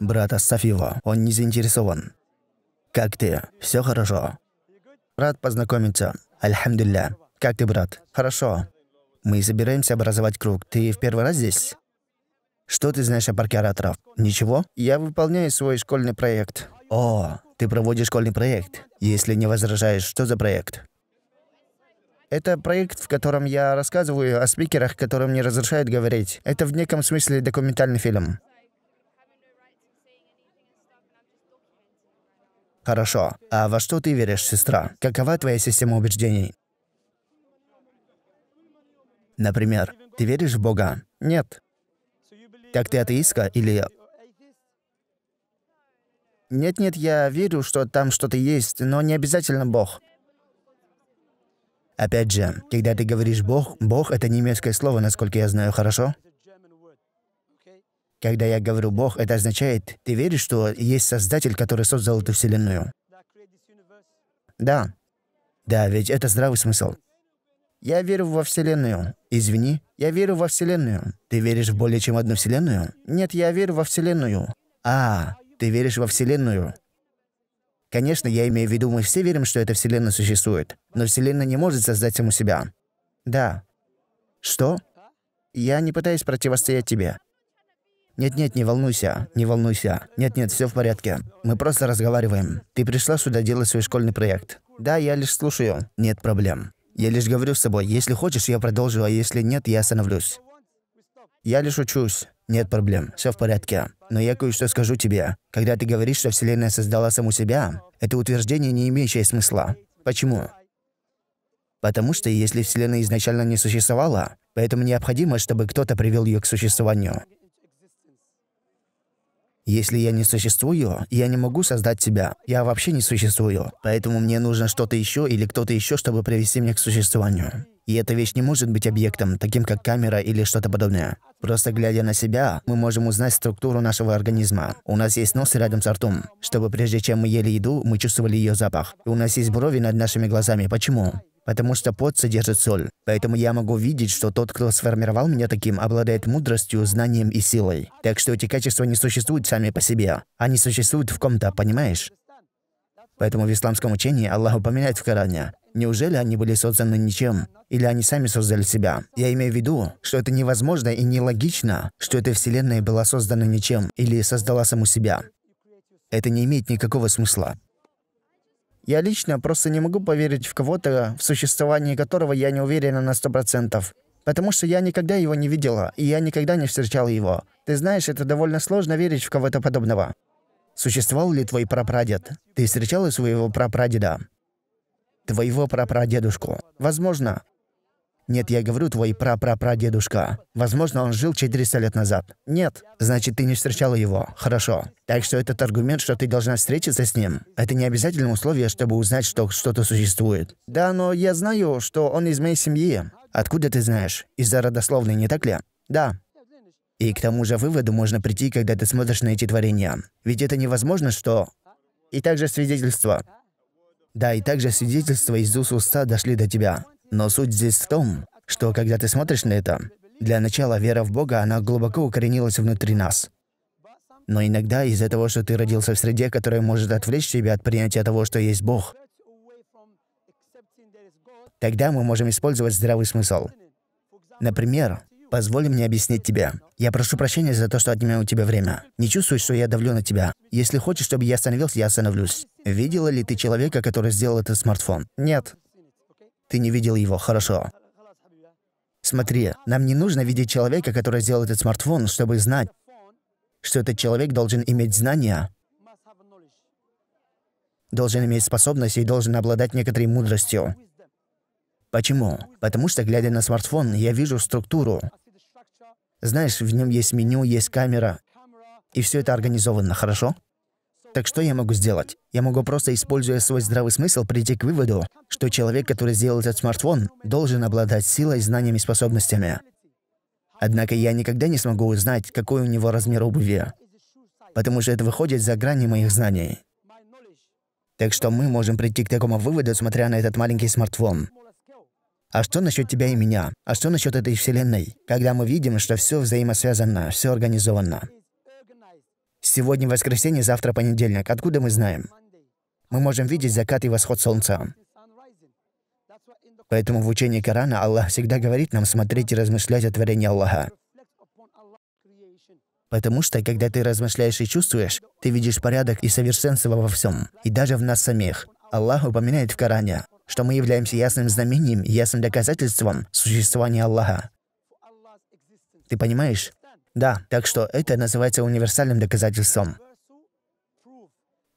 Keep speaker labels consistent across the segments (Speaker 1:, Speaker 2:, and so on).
Speaker 1: Брата оставь Он не заинтересован». «Как ты? Все хорошо?» «Рад познакомиться. Альхамдулля. Как ты, брат? Хорошо. Мы собираемся образовать круг. Ты в первый раз здесь?» «Что ты знаешь о парке ораторов?» «Ничего. Я выполняю свой школьный проект». «О, ты проводишь школьный проект. Если не возражаешь, что за проект?» Это проект, в котором я рассказываю о спикерах, которым не разрешают говорить. Это в неком смысле документальный фильм. Хорошо. А во что ты веришь, сестра? Какова твоя система убеждений? Например, ты веришь в Бога? Нет. Так ты атеистка или... Нет-нет, я верю, что там что-то есть, но не обязательно Бог. Опять же, когда ты говоришь «Бог», «Бог» — это немецкое слово, насколько я знаю, хорошо? Когда я говорю «Бог», это означает, ты веришь, что есть Создатель, который создал эту Вселенную? Да. Да, ведь это здравый смысл. Я верю во Вселенную. Извини, я верю во Вселенную. Ты веришь в более чем одну Вселенную? Нет, я верю во Вселенную. А, ты веришь во Вселенную. Конечно, я имею в виду, мы все верим, что эта Вселенная существует. Но Вселенная не может создать саму себя. Да. Что? Я не пытаюсь противостоять тебе. «Нет-нет, не волнуйся, не волнуйся. Нет-нет, все в порядке. Мы просто разговариваем. Ты пришла сюда делать свой школьный проект». «Да, я лишь слушаю. Нет проблем. Я лишь говорю с собой, если хочешь, я продолжу, а если нет, я остановлюсь». «Я лишь учусь. Нет проблем. Все в порядке. Но я кое-что скажу тебе. Когда ты говоришь, что Вселенная создала саму себя, это утверждение не имеющее смысла. Почему? Потому что если Вселенная изначально не существовала, поэтому необходимо, чтобы кто-то привел ее к существованию. Если я не существую, я не могу создать себя. Я вообще не существую. Поэтому мне нужно что-то еще или кто-то еще, чтобы привести меня к существованию. И эта вещь не может быть объектом, таким как камера или что-то подобное. Просто глядя на себя, мы можем узнать структуру нашего организма. У нас есть нос рядом с ртом, чтобы прежде чем мы ели еду, мы чувствовали ее запах. И у нас есть брови над нашими глазами. Почему? потому что пот содержит соль. Поэтому я могу видеть, что тот, кто сформировал меня таким, обладает мудростью, знанием и силой. Так что эти качества не существуют сами по себе. Они существуют в ком-то, понимаешь? Поэтому в исламском учении Аллах упоминает в Коране. Неужели они были созданы ничем? Или они сами создали себя? Я имею в виду, что это невозможно и нелогично, что эта вселенная была создана ничем или создала саму себя. Это не имеет никакого смысла. Я лично просто не могу поверить в кого-то, в существовании которого я не уверена на сто процентов, Потому что я никогда его не видела, и я никогда не встречала его. Ты знаешь, это довольно сложно верить в кого-то подобного. Существовал ли твой прапрадед? Ты встречала своего прапрадеда? Твоего прапрадедушку? Возможно. Нет, я говорю, твой прапрапрадедушка. Возможно, он жил 400 лет назад. Нет. Значит, ты не встречала его. Хорошо. Так что этот аргумент, что ты должна встретиться с ним, это не обязательное условие, чтобы узнать, что что-то существует. Да, но я знаю, что он из моей семьи. Откуда ты знаешь? Из-за родословной, не так ли? Да. И к тому же выводу можно прийти, когда ты смотришь на эти творения. Ведь это невозможно, что... И также свидетельство. Да, и также свидетельства из уст уста дошли до тебя. Но суть здесь в том, что когда ты смотришь на это, для начала вера в Бога, она глубоко укоренилась внутри нас. Но иногда из-за того, что ты родился в среде, которая может отвлечь тебя от принятия того, что есть Бог, тогда мы можем использовать здравый смысл. Например, позволь мне объяснить тебе. Я прошу прощения за то, что отнимаю у тебя время. Не чувствую, что я давлю на тебя. Если хочешь, чтобы я остановился, я остановлюсь. Видела ли ты человека, который сделал этот смартфон? Нет. Ты не видел его, хорошо. Смотри, нам не нужно видеть человека, который сделал этот смартфон, чтобы знать, что этот человек должен иметь знания, должен иметь способности и должен обладать некоторой мудростью. Почему? Потому что, глядя на смартфон, я вижу структуру. Знаешь, в нем есть меню, есть камера, и все это организовано, хорошо? Так что я могу сделать? Я могу просто, используя свой здравый смысл, прийти к выводу, что человек, который сделал этот смартфон, должен обладать силой, знаниями и способностями. Однако я никогда не смогу узнать, какой у него размер обуви, потому что это выходит за грани моих знаний. Так что мы можем прийти к такому выводу, смотря на этот маленький смартфон. А что насчет тебя и меня? А что насчет этой вселенной? Когда мы видим, что все взаимосвязано, все организовано. Сегодня воскресенье, завтра понедельник. Откуда мы знаем? Мы можем видеть закат и восход солнца. Поэтому в учении Корана Аллах всегда говорит нам смотреть и размышлять о творении Аллаха. Потому что, когда ты размышляешь и чувствуешь, ты видишь порядок и совершенство во всем, и даже в нас самих. Аллах упоминает в Коране, что мы являемся ясным знамением ясным доказательством существования Аллаха. Ты понимаешь? Да, так что это называется универсальным доказательством.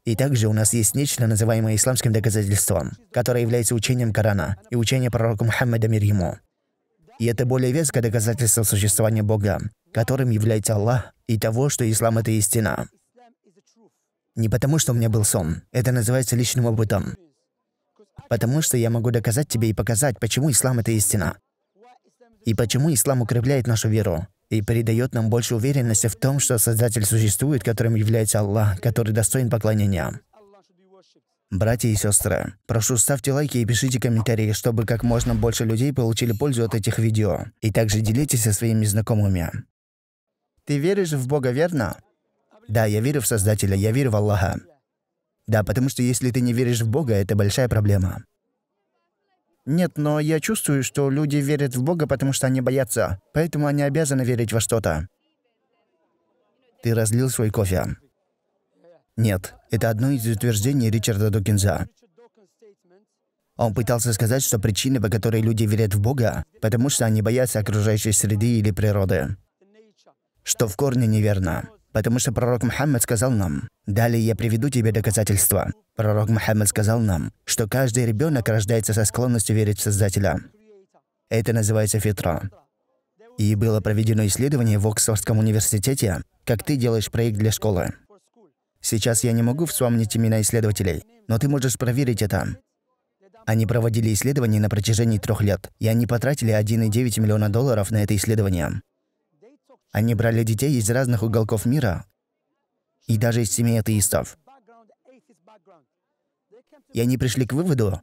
Speaker 1: И также у нас есть нечто, называемое исламским доказательством, которое является учением Корана и учением пророка Мухаммада мир ему. И это более веское доказательство существования Бога, которым является Аллах, и того, что ислам – это истина. Не потому, что у меня был сон. Это называется личным опытом. Потому что я могу доказать тебе и показать, почему ислам – это истина. И почему ислам укрепляет нашу веру и придает нам больше уверенности в том, что Создатель существует, которым является Аллах, который достоин поклонения. Братья и сестры, прошу ставьте лайки и пишите комментарии, чтобы как можно больше людей получили пользу от этих видео. И также делитесь со своими знакомыми. Ты веришь в Бога, верно? Да, я верю в Создателя, я верю в Аллаха. Да, потому что если ты не веришь в Бога, это большая проблема. Нет, но я чувствую, что люди верят в Бога, потому что они боятся. Поэтому они обязаны верить во что-то. Ты разлил свой кофе. Нет, это одно из утверждений Ричарда Докинза. Он пытался сказать, что причины, по которой люди верят в Бога, потому что они боятся окружающей среды или природы. Что в корне неверно потому что пророк Мухаммад сказал нам, «Далее я приведу тебе доказательства». Пророк Мухаммад сказал нам, что каждый ребенок рождается со склонностью верить в Создателя. Это называется фитра. И было проведено исследование в Оксфордском университете, как ты делаешь проект для школы. Сейчас я не могу вспомнить имена исследователей, но ты можешь проверить это. Они проводили исследования на протяжении трех лет, и они потратили 1,9 миллиона долларов на это исследование. Они брали детей из разных уголков мира и даже из семей атеистов. И они пришли к выводу,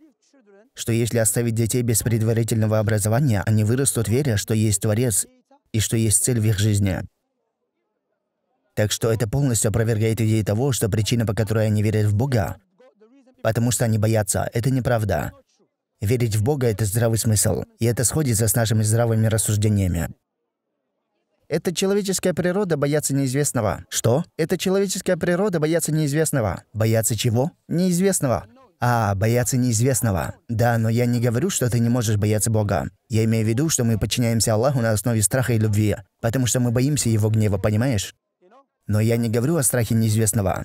Speaker 1: что если оставить детей без предварительного образования, они вырастут, веря, что есть Творец и что есть цель в их жизни. Так что это полностью опровергает идею того, что причина, по которой они верят в Бога, потому что они боятся, это неправда. Верить в Бога – это здравый смысл, и это сходится с нашими здравыми рассуждениями. Это человеческая природа бояться неизвестного. Что? Это человеческая природа бояться неизвестного. Бояться чего? Неизвестного. А, бояться неизвестного. Да, но я не говорю, что ты не можешь бояться Бога. Я имею в виду, что мы подчиняемся Аллаху на основе страха и любви, потому что мы боимся Его гнева, понимаешь? Но я не говорю о страхе неизвестного.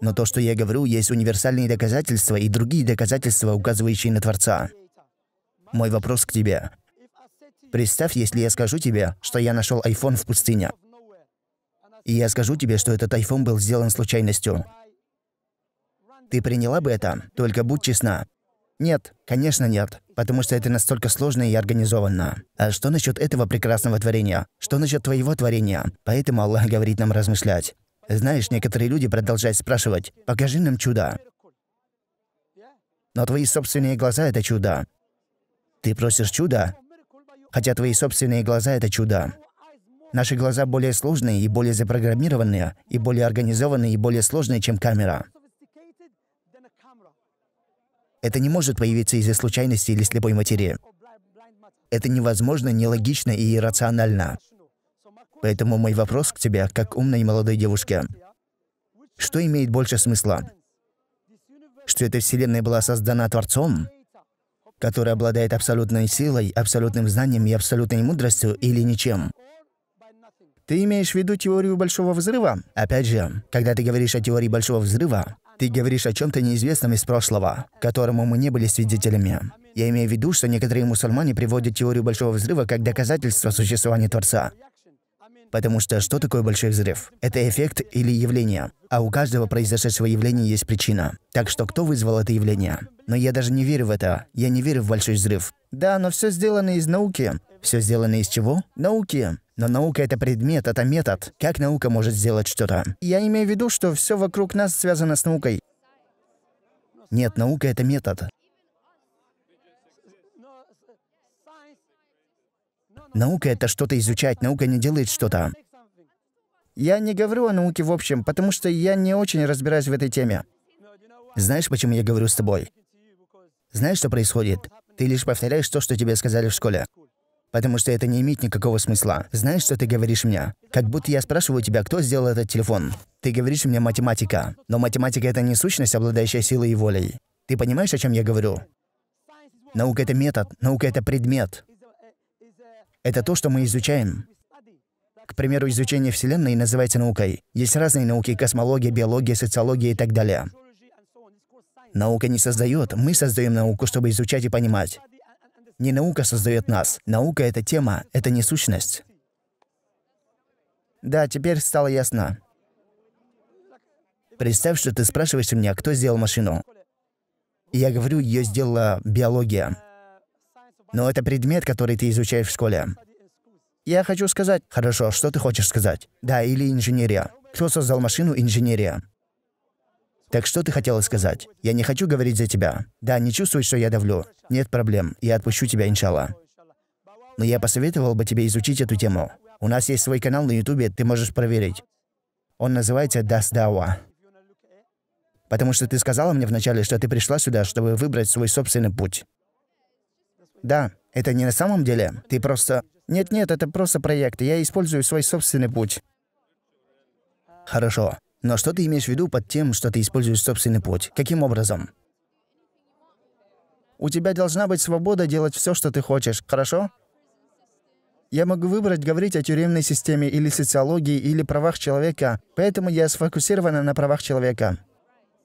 Speaker 1: Но то, что я говорю, есть универсальные доказательства и другие доказательства, указывающие на Творца. Мой вопрос к тебе. Представь, если я скажу тебе, что я нашел iPhone в пустыне. И я скажу тебе, что этот iPhone был сделан случайностью. Ты приняла бы это? Только будь честна. Нет, конечно нет, потому что это настолько сложно и организованно. А что насчет этого прекрасного творения? Что насчет твоего творения? Поэтому Аллах говорит нам размышлять. Знаешь, некоторые люди продолжают спрашивать, покажи нам чудо. Но твои собственные глаза — это чудо. Ты просишь чуда, хотя твои собственные глаза — это чудо. Наши глаза более сложные и более запрограммированные, и более организованные, и более сложные, чем камера. Это не может появиться из-за случайности или слепой матери. Это невозможно, нелогично и иррационально. Поэтому мой вопрос к тебе, как умной молодой девушке. Что имеет больше смысла? Что эта Вселенная была создана Творцом? который обладает абсолютной силой, абсолютным знанием и абсолютной мудростью или ничем. Ты имеешь в виду теорию Большого Взрыва? Опять же, когда ты говоришь о теории Большого Взрыва, ты говоришь о чем то неизвестном из прошлого, которому мы не были свидетелями. Я имею в виду, что некоторые мусульмане приводят теорию Большого Взрыва как доказательство существования Творца. Потому что что такое большой взрыв? Это эффект или явление. А у каждого произошедшего явления есть причина. Так что кто вызвал это явление? Но я даже не верю в это. Я не верю в большой взрыв. Да, но все сделано из науки. Все сделано из чего? Науки. Но наука — это предмет, это метод. Как наука может сделать что-то? Я имею в виду, что все вокруг нас связано с наукой. Нет, наука — это метод. Наука — это что-то изучать, наука не делает что-то. Я не говорю о науке в общем, потому что я не очень разбираюсь в этой теме. Знаешь, почему я говорю с тобой? Знаешь, что происходит? Ты лишь повторяешь то, что тебе сказали в школе. Потому что это не имеет никакого смысла. Знаешь, что ты говоришь мне? Как будто я спрашиваю тебя, кто сделал этот телефон. Ты говоришь мне математика. Но математика — это не сущность, обладающая силой и волей. Ты понимаешь, о чем я говорю? Наука — это метод, наука — это предмет. Это то, что мы изучаем. К примеру, изучение Вселенной называется наукой. Есть разные науки – космология, биология, социология и так далее. Наука не создает, мы создаем науку, чтобы изучать и понимать. Не наука создает нас. Наука — это тема, это не сущность. Да, теперь стало ясно. Представь, что ты спрашиваешь у меня, кто сделал машину. И я говорю, ее сделала биология. Но это предмет, который ты изучаешь в школе. Я хочу сказать... Хорошо, что ты хочешь сказать? Да, или инженерия. Кто создал машину инженерия? Так что ты хотела сказать? Я не хочу говорить за тебя. Да, не чувствуй, что я давлю. Нет проблем, я отпущу тебя, иншалла. Но я посоветовал бы тебе изучить эту тему. У нас есть свой канал на ютубе, ты можешь проверить. Он называется Дасдауа. Потому что ты сказала мне вначале, что ты пришла сюда, чтобы выбрать свой собственный путь. Да, это не на самом деле. Ты просто... Нет-нет, это просто проект. Я использую свой собственный путь. Хорошо. Но что ты имеешь в виду под тем, что ты используешь собственный путь? Каким образом? У тебя должна быть свобода делать все, что ты хочешь, хорошо? Я могу выбрать говорить о тюремной системе или социологии или правах человека, поэтому я сфокусирована на правах человека.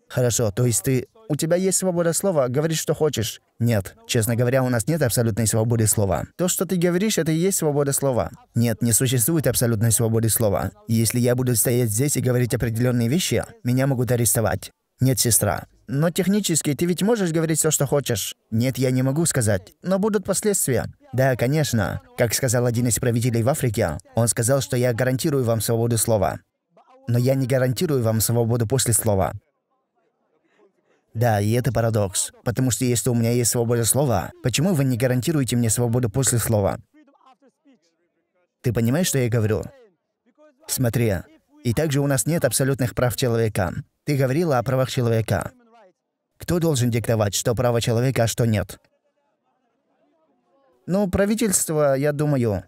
Speaker 1: Хорошо, то есть ты у тебя есть свобода слова, говори, что хочешь. Нет, честно говоря, у нас нет абсолютной свободы слова. То, что ты говоришь, это и есть свобода слова. Нет, не существует абсолютной свободы слова. Если я буду стоять здесь и говорить определенные вещи, меня могут арестовать. Нет, сестра. Но технически ты ведь можешь говорить все, что хочешь. Нет, я не могу сказать, но будут последствия. Да, конечно. Как сказал один из правителей в Африке, он сказал, что я гарантирую вам свободу слова. Но я не гарантирую вам свободу после слова. Да, и это парадокс. Потому что если у меня есть свобода слова, почему вы не гарантируете мне свободу после слова? Ты понимаешь, что я говорю? Смотри, и также у нас нет абсолютных прав человека. Ты говорила о правах человека. Кто должен диктовать, что право человека, а что нет? Ну, правительство, я думаю.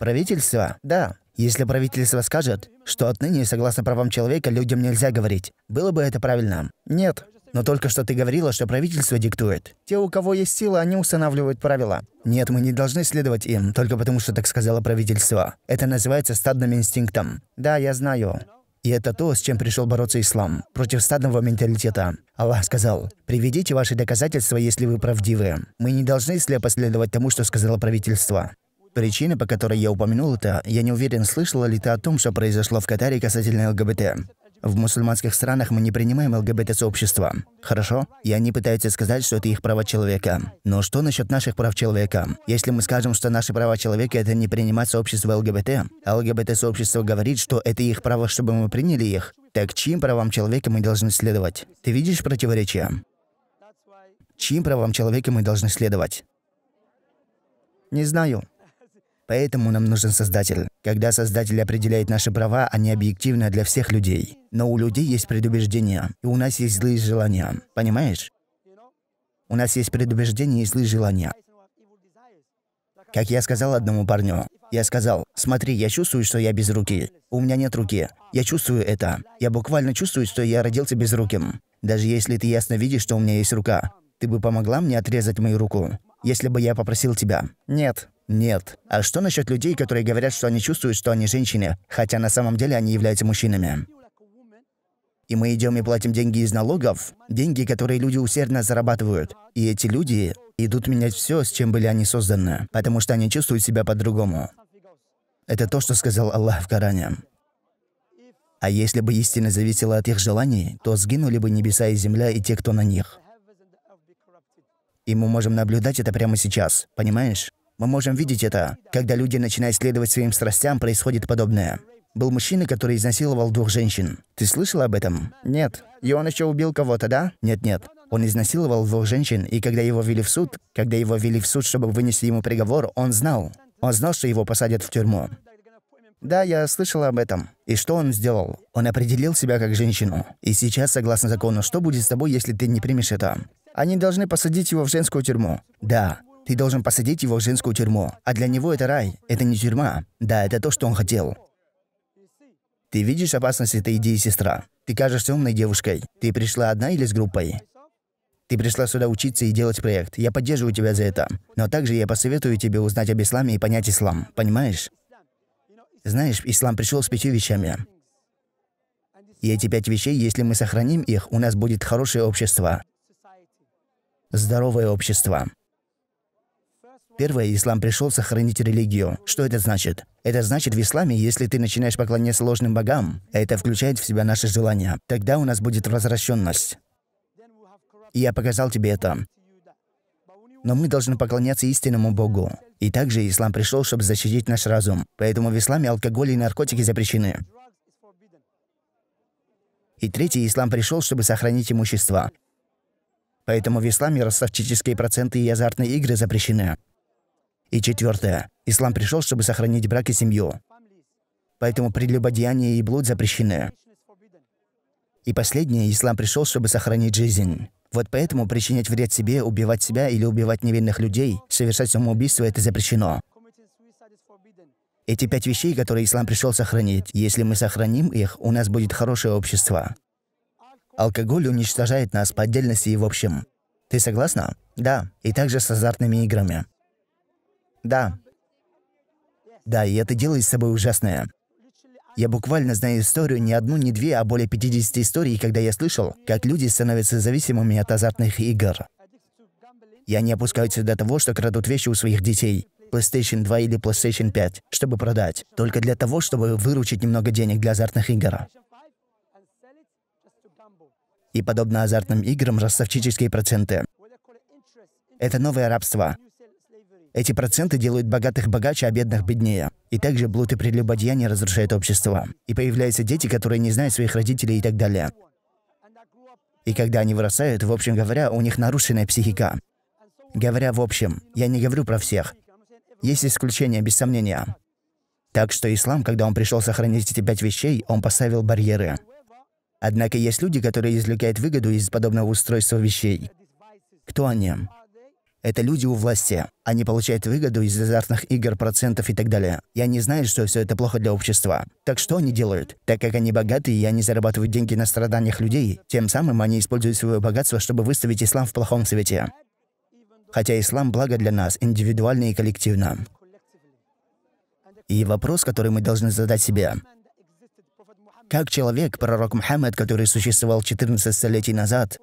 Speaker 1: Правительство? Да. Если правительство скажет, что отныне, согласно правам человека, людям нельзя говорить. Было бы это правильно? Нет. Но только что ты говорила, что правительство диктует. Те, у кого есть сила, они устанавливают правила. Нет, мы не должны следовать им, только потому что так сказала правительство. Это называется стадным инстинктом. Да, я знаю. И это то, с чем пришел бороться ислам, против стадного менталитета. Аллах сказал, «Приведите ваши доказательства, если вы правдивы. Мы не должны слепо следовать тому, что сказало правительство. Причина, по которой я упомянул это, я не уверен, слышала ли ты о том, что произошло в Катаре касательно ЛГБТ. В мусульманских странах мы не принимаем ЛГБТ-сообщества. Хорошо? И они пытаются сказать, что это их права человека. Но что насчет наших прав человека? Если мы скажем, что наши права человека – это не принимать сообщество ЛГБТ, а ЛГБТ-сообщество говорит, что это их право, чтобы мы приняли их, так чьим правам человека мы должны следовать? Ты видишь противоречие? Чьим правам человека мы должны следовать? Не знаю. Поэтому нам нужен создатель. Когда создатель определяет наши права, они объективны для всех людей. Но у людей есть предубеждения, и у нас есть злые желания. Понимаешь? У нас есть предубеждения и злые желания. Как я сказал одному парню, я сказал, смотри, я чувствую, что я без руки. У меня нет руки. Я чувствую это. Я буквально чувствую, что я родился безруким. Даже если ты ясно видишь, что у меня есть рука, ты бы помогла мне отрезать мою руку, если бы я попросил тебя? Нет. Нет. А что насчет людей, которые говорят, что они чувствуют, что они женщины, хотя на самом деле они являются мужчинами? И мы идем и платим деньги из налогов, деньги, которые люди усердно зарабатывают. И эти люди идут менять все, с чем были они созданы, потому что они чувствуют себя по-другому. Это то, что сказал Аллах в Коране. А если бы истина зависела от их желаний, то сгинули бы небеса и земля и те, кто на них. И мы можем наблюдать это прямо сейчас, понимаешь? Мы можем видеть это. Когда люди начинают следовать своим страстям, происходит подобное. Был мужчина, который изнасиловал двух женщин. Ты слышал об этом? Нет. И он еще убил кого-то, да? Нет-нет. Он изнасиловал двух женщин, и когда его вели в суд, когда его вели в суд, чтобы вынести ему приговор, он знал. Он знал, что его посадят в тюрьму. Да, я слышал об этом. И что он сделал? Он определил себя как женщину. И сейчас, согласно закону, что будет с тобой, если ты не примешь это? Они должны посадить его в женскую тюрьму. Да, ты должен посадить его в женскую тюрьму. А для него это рай, это не тюрьма. Да, это то, что он хотел. Ты видишь опасность этой идеи, сестра? Ты кажешься умной девушкой. Ты пришла одна или с группой? Ты пришла сюда учиться и делать проект. Я поддерживаю тебя за это. Но также я посоветую тебе узнать об исламе и понять ислам. Понимаешь? Знаешь, ислам пришел с пятью вещами. И эти пять вещей, если мы сохраним их, у нас будет хорошее общество. Здоровое общество. Первое, ислам пришел сохранить религию. Что это значит? Это значит, в исламе, если ты начинаешь поклоняться ложным богам, это включает в себя наши желания. Тогда у нас будет возвращенность. И я показал тебе это. Но мы должны поклоняться истинному Богу. И также ислам пришел, чтобы защитить наш разум. Поэтому в исламе алкоголь и наркотики запрещены. И третий, ислам пришел, чтобы сохранить имущество. Поэтому в исламе ростовчические проценты и азартные игры запрещены. И четвертое. Ислам пришел, чтобы сохранить брак и семью. Поэтому прелюбодеяние и блуд запрещены. И последнее. Ислам пришел, чтобы сохранить жизнь. Вот поэтому причинять вред себе, убивать себя или убивать невинных людей, совершать самоубийство – это запрещено. Эти пять вещей, которые ислам пришел сохранить, если мы сохраним их, у нас будет хорошее общество. Алкоголь уничтожает нас по отдельности и в общем. Ты согласна? Да, и также с азартными играми. Да. Да, и это делает с собой ужасное. Я буквально знаю историю не одну, не две, а более 50 историй, когда я слышал, как люди становятся зависимыми от азартных игр. И они опускаются до того, что крадут вещи у своих детей. PlayStation 2 или PlayStation 5, чтобы продать. Только для того, чтобы выручить немного денег для азартных игр. И подобно азартным играм, ростовчические проценты. Это новое рабство. Эти проценты делают богатых богаче, а бедных беднее. И также блуд и прелюбодеяние разрушают общество. И появляются дети, которые не знают своих родителей и так далее. И когда они вырастают, в общем говоря, у них нарушенная психика. Говоря в общем, я не говорю про всех. Есть исключения, без сомнения. Так что ислам, когда он пришел сохранить эти пять вещей, он поставил барьеры. Однако есть люди, которые извлекают выгоду из подобного устройства вещей. Кто они? Это люди у власти. Они получают выгоду из азартных игр, процентов и так далее. Я не знаю, что все это плохо для общества. Так что они делают? Так как они богаты и они зарабатывают деньги на страданиях людей, тем самым они используют свое богатство, чтобы выставить ислам в плохом свете. Хотя ислам благо для нас, индивидуально и коллективно. И вопрос, который мы должны задать себе. Как человек, пророк Мухаммед, который существовал 14 столетий назад,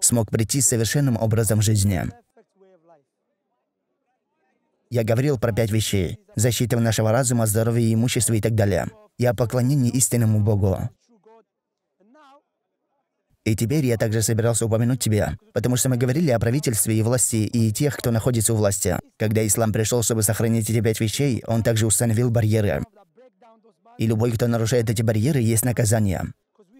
Speaker 1: смог прийти с совершенным образом жизни? Я говорил про пять вещей. Защита нашего разума, здоровье, имущества и так далее. И о поклонении истинному Богу. И теперь я также собирался упомянуть тебя, потому что мы говорили о правительстве и власти, и тех, кто находится у власти. Когда ислам пришел, чтобы сохранить эти пять вещей, он также установил барьеры. И любой, кто нарушает эти барьеры, есть наказание.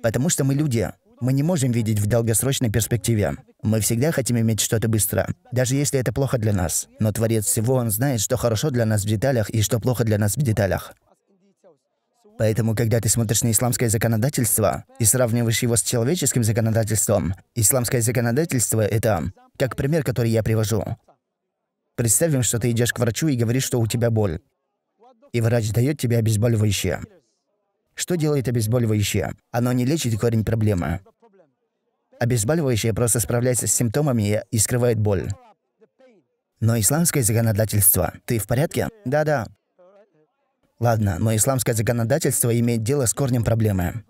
Speaker 1: Потому что мы люди, мы не можем видеть в долгосрочной перспективе. Мы всегда хотим иметь что-то быстро, даже если это плохо для нас. Но Творец всего, Он знает, что хорошо для нас в деталях и что плохо для нас в деталях. Поэтому, когда ты смотришь на исламское законодательство и сравниваешь его с человеческим законодательством, исламское законодательство — это, как пример, который я привожу. Представим, что ты идешь к врачу и говоришь, что у тебя боль. И врач дает тебе обезболивающее. Что делает обезболивающее? Оно не лечит корень проблемы. Обезболивающее просто справляется с симптомами и скрывает боль. Но исламское законодательство... Ты в порядке? Да-да. Ладно, но исламское законодательство имеет дело с корнем проблемы.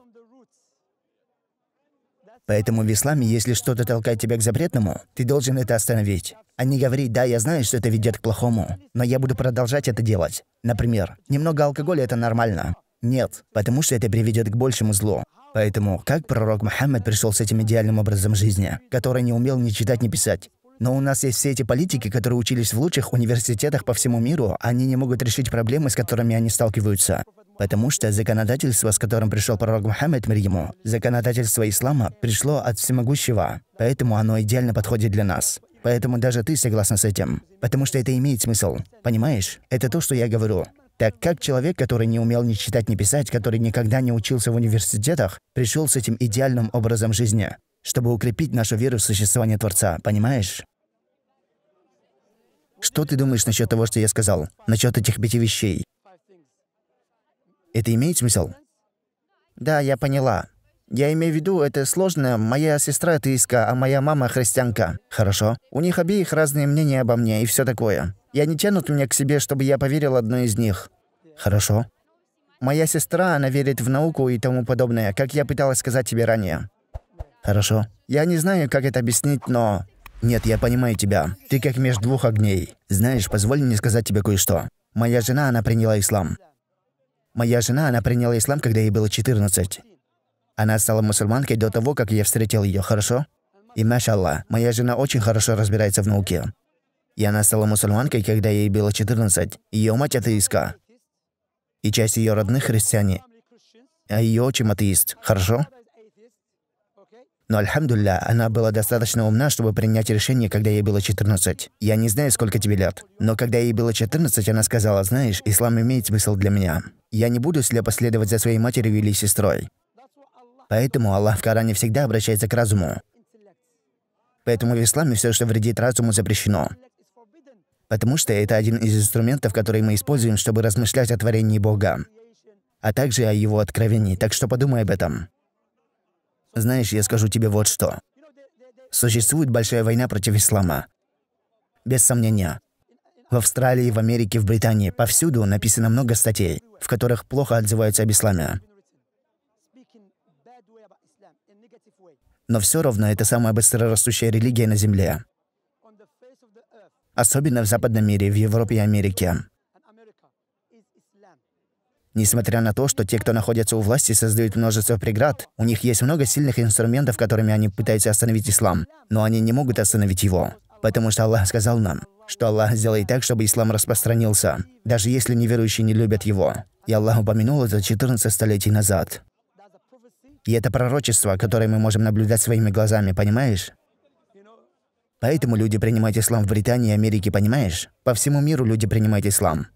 Speaker 1: Поэтому в исламе, если что-то толкает тебя к запретному, ты должен это остановить. А не говори, да, я знаю, что это ведет к плохому, но я буду продолжать это делать. Например, немного алкоголя – это нормально. Нет, потому что это приведет к большему злу. Поэтому, как пророк Мухаммад пришел с этим идеальным образом жизни, который не умел ни читать, ни писать? Но у нас есть все эти политики, которые учились в лучших университетах по всему миру, они не могут решить проблемы, с которыми они сталкиваются. Потому что законодательство, с которым пришел пророк Мухаммед, мир ему, законодательство ислама, пришло от всемогущего. Поэтому оно идеально подходит для нас. Поэтому даже ты согласна с этим. Потому что это имеет смысл. Понимаешь? Это то, что я говорю так как человек, который не умел ни читать, ни писать, который никогда не учился в университетах, пришел с этим идеальным образом жизни, чтобы укрепить нашу веру в существование Творца, понимаешь? Что ты думаешь насчет того, что я сказал? Насчет этих пяти вещей? Это имеет смысл? Да, я поняла. Я имею в виду, это сложно. Моя сестра атеистка, а моя мама христианка. Хорошо. У них обеих разные мнения обо мне и все такое. Я не тянут меня к себе, чтобы я поверил одной из них». «Хорошо». «Моя сестра, она верит в науку и тому подобное, как я пыталась сказать тебе ранее». «Хорошо». «Я не знаю, как это объяснить, но...» «Нет, я понимаю тебя. Ты как между двух огней. Знаешь, позволь мне сказать тебе кое-что. Моя жена, она приняла ислам. Моя жена, она приняла ислам, когда ей было 14. Она стала мусульманкой до того, как я встретил ее, хорошо? И, машалла, моя жена очень хорошо разбирается в науке. И она стала мусульманкой, когда ей было 14. Ее мать атеистка. И часть ее родных христиане. А ее отчим атеист. Хорошо? Но, альхамдулля, она была достаточно умна, чтобы принять решение, когда ей было 14. Я не знаю, сколько тебе лет. Но когда ей было 14, она сказала, знаешь, ислам имеет смысл для меня. Я не буду слепо следовать за своей матерью или сестрой. Поэтому Аллах в Коране всегда обращается к разуму. Поэтому в исламе все, что вредит разуму, запрещено потому что это один из инструментов, который мы используем, чтобы размышлять о творении Бога, а также о Его откровении, так что подумай об этом. Знаешь, я скажу тебе вот что. Существует большая война против ислама. Без сомнения. В Австралии, в Америке, в Британии, повсюду написано много статей, в которых плохо отзываются об исламе. Но все равно это самая быстрорастущая религия на Земле особенно в западном мире, в Европе и Америке. Несмотря на то, что те, кто находится у власти, создают множество преград, у них есть много сильных инструментов, которыми они пытаются остановить ислам, но они не могут остановить его, потому что Аллах сказал нам, что Аллах сделает так, чтобы ислам распространился, даже если неверующие не любят его. И Аллах упомянул это 14 столетий назад. И это пророчество, которое мы можем наблюдать своими глазами, понимаешь? Поэтому люди принимают ислам в Британии и Америке, понимаешь? По всему миру люди принимают ислам.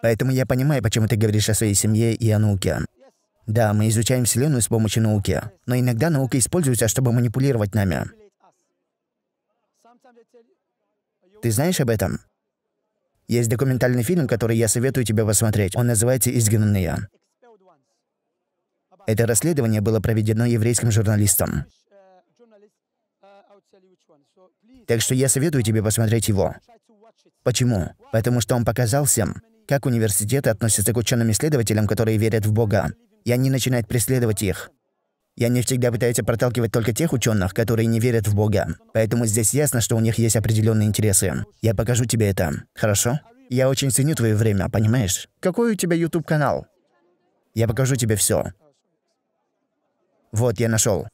Speaker 1: Поэтому я понимаю, почему ты говоришь о своей семье и о науке. Да, мы изучаем Вселенную с помощью науки, но иногда наука используется, чтобы манипулировать нами. Ты знаешь об этом? Есть документальный фильм, который я советую тебе посмотреть. Он называется «Изгнанные». Это расследование было проведено еврейским журналистом. Так что я советую тебе посмотреть его. Почему? Потому что он показал всем, как университеты относятся к ученым-исследователям, которые верят в Бога, и они начинают преследовать их. И они всегда пытаются проталкивать только тех ученых, которые не верят в Бога. Поэтому здесь ясно, что у них есть определенные интересы. Я покажу тебе это, хорошо? Я очень ценю твое время, понимаешь? Какой у тебя YouTube канал? Я покажу тебе все. Вот, я нашел.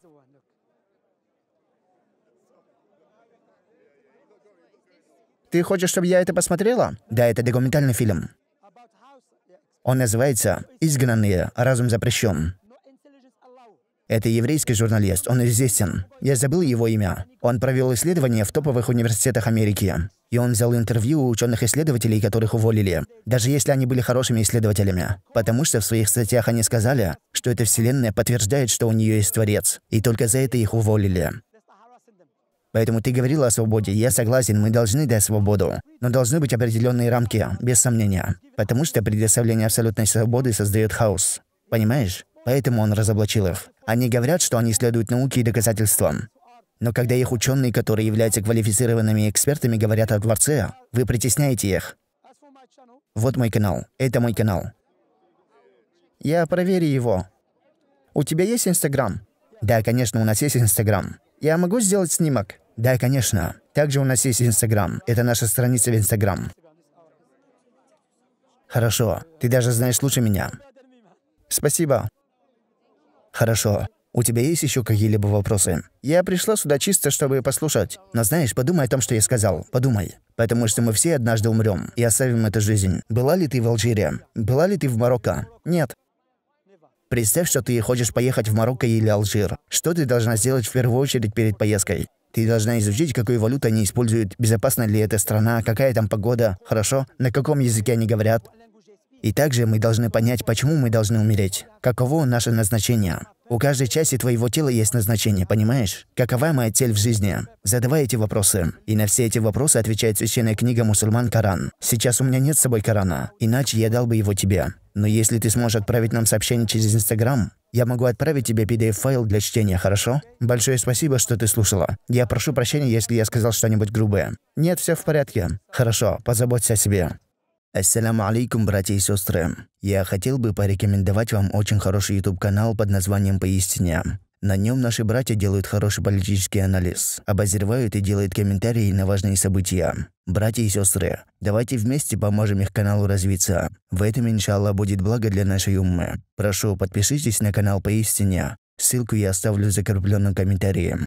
Speaker 1: Ты хочешь, чтобы я это посмотрела? Да, это документальный фильм. Он называется «Изгнанные. Разум запрещен». Это еврейский журналист, он известен. Я забыл его имя. Он провел исследования в топовых университетах Америки. И он взял интервью у ученых-исследователей, которых уволили, даже если они были хорошими исследователями. Потому что в своих статьях они сказали, что эта вселенная подтверждает, что у нее есть Творец. И только за это их уволили. Поэтому ты говорил о свободе, я согласен, мы должны дать свободу. Но должны быть определенные рамки, без сомнения. Потому что предоставление абсолютной свободы создает хаос. Понимаешь? Поэтому он разоблачил их. Они говорят, что они следуют науке и доказательствам. Но когда их ученые, которые являются квалифицированными экспертами, говорят о Дворце, вы притесняете их. Вот мой канал. Это мой канал. Я проверю его. У тебя есть Инстаграм? Да, конечно, у нас есть Инстаграм. Я могу сделать снимок? Да, конечно. Также у нас есть Инстаграм. Это наша страница в Инстаграм. Хорошо. Ты даже знаешь лучше меня. Спасибо. Хорошо. У тебя есть еще какие-либо вопросы? Я пришла сюда чисто, чтобы послушать. Но знаешь, подумай о том, что я сказал. Подумай. Потому что мы все однажды умрем и оставим эту жизнь. Была ли ты в Алжире? Была ли ты в Марокко? Нет. Представь, что ты хочешь поехать в Марокко или Алжир. Что ты должна сделать в первую очередь перед поездкой? Ты должна изучить, какую валюту они используют, безопасна ли эта страна, какая там погода, хорошо, на каком языке они говорят. И также мы должны понять, почему мы должны умереть, каково наше назначение. У каждой части твоего тела есть назначение, понимаешь? Какова моя цель в жизни? Задавай эти вопросы. И на все эти вопросы отвечает священная книга мусульман Коран. Сейчас у меня нет с собой Корана, иначе я дал бы его тебе. Но если ты сможешь отправить нам сообщение через Инстаграм, я могу отправить тебе PDF-файл для чтения, хорошо? Большое спасибо, что ты слушала. Я прошу прощения, если я сказал что-нибудь грубое. Нет, все в порядке. Хорошо, позаботься о себе. Ассаламу алейкум, братья и сестры. Я хотел бы порекомендовать вам очень хороший YouTube-канал под названием «Поистине». На нем наши братья делают хороший политический анализ, обозревают и делают комментарии на важные события. Братья и сестры, давайте вместе поможем их каналу развиться. В этом, иншаллах, будет благо для нашей уммы. Прошу, подпишитесь на канал Поистине. Ссылку я оставлю в закрепленном комментарии.